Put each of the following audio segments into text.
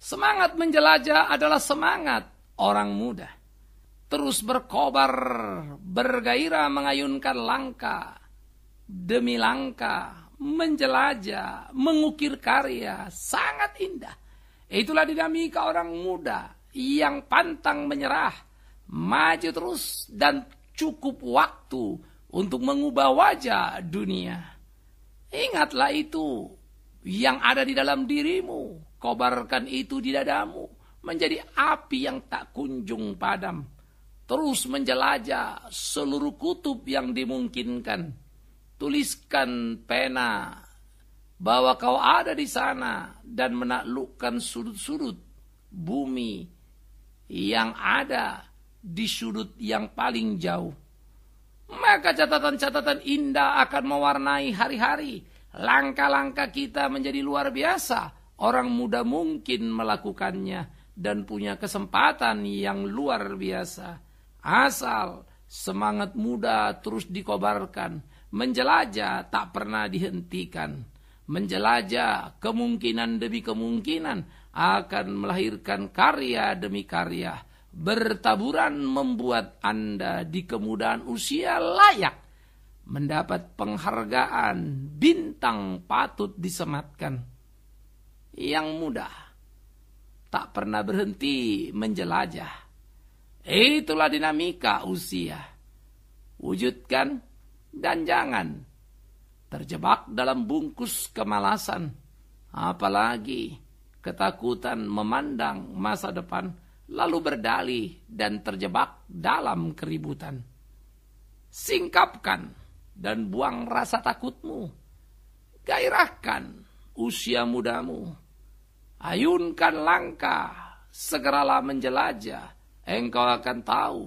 Semangat menjelajah adalah semangat orang muda. Terus berkobar, bergairah mengayunkan langkah demi langkah, menjelajah, mengukir karya, sangat indah. Itulah dinamika orang muda yang pantang menyerah, maju terus dan cukup waktu untuk mengubah wajah dunia. Ingatlah itu yang ada di dalam dirimu Kobarkan itu di dadamu menjadi api yang tak kunjung padam. Terus menjelajah seluruh kutub yang dimungkinkan. Tuliskan pena bahwa kau ada di sana dan menaklukkan sudut-sudut bumi yang ada di sudut yang paling jauh. Maka catatan-catatan indah akan mewarnai hari-hari. Langkah-langkah kita menjadi luar biasa Orang muda mungkin melakukannya dan punya kesempatan yang luar biasa. Asal semangat muda terus dikobarkan, menjelajah tak pernah dihentikan. Menjelajah kemungkinan demi kemungkinan akan melahirkan karya demi karya. Bertaburan membuat Anda di kemudahan usia layak mendapat penghargaan bintang patut disematkan yang mudah. Tak pernah berhenti menjelajah. Itulah dinamika usia. Wujudkan dan jangan terjebak dalam bungkus kemalasan. Apalagi ketakutan memandang masa depan lalu berdali dan terjebak dalam keributan. Singkapkan dan buang rasa takutmu. Gairahkan usia mudamu. Ayunkan langkah, segeralah menjelajah. Engkau akan tahu,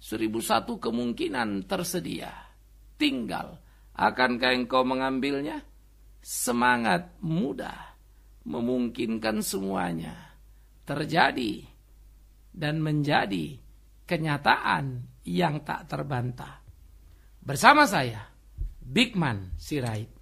seribu satu kemungkinan tersedia. Tinggal, akankah engkau mengambilnya? Semangat muda memungkinkan semuanya. Terjadi dan menjadi kenyataan yang tak terbantah. Bersama saya, Bigman Sirait.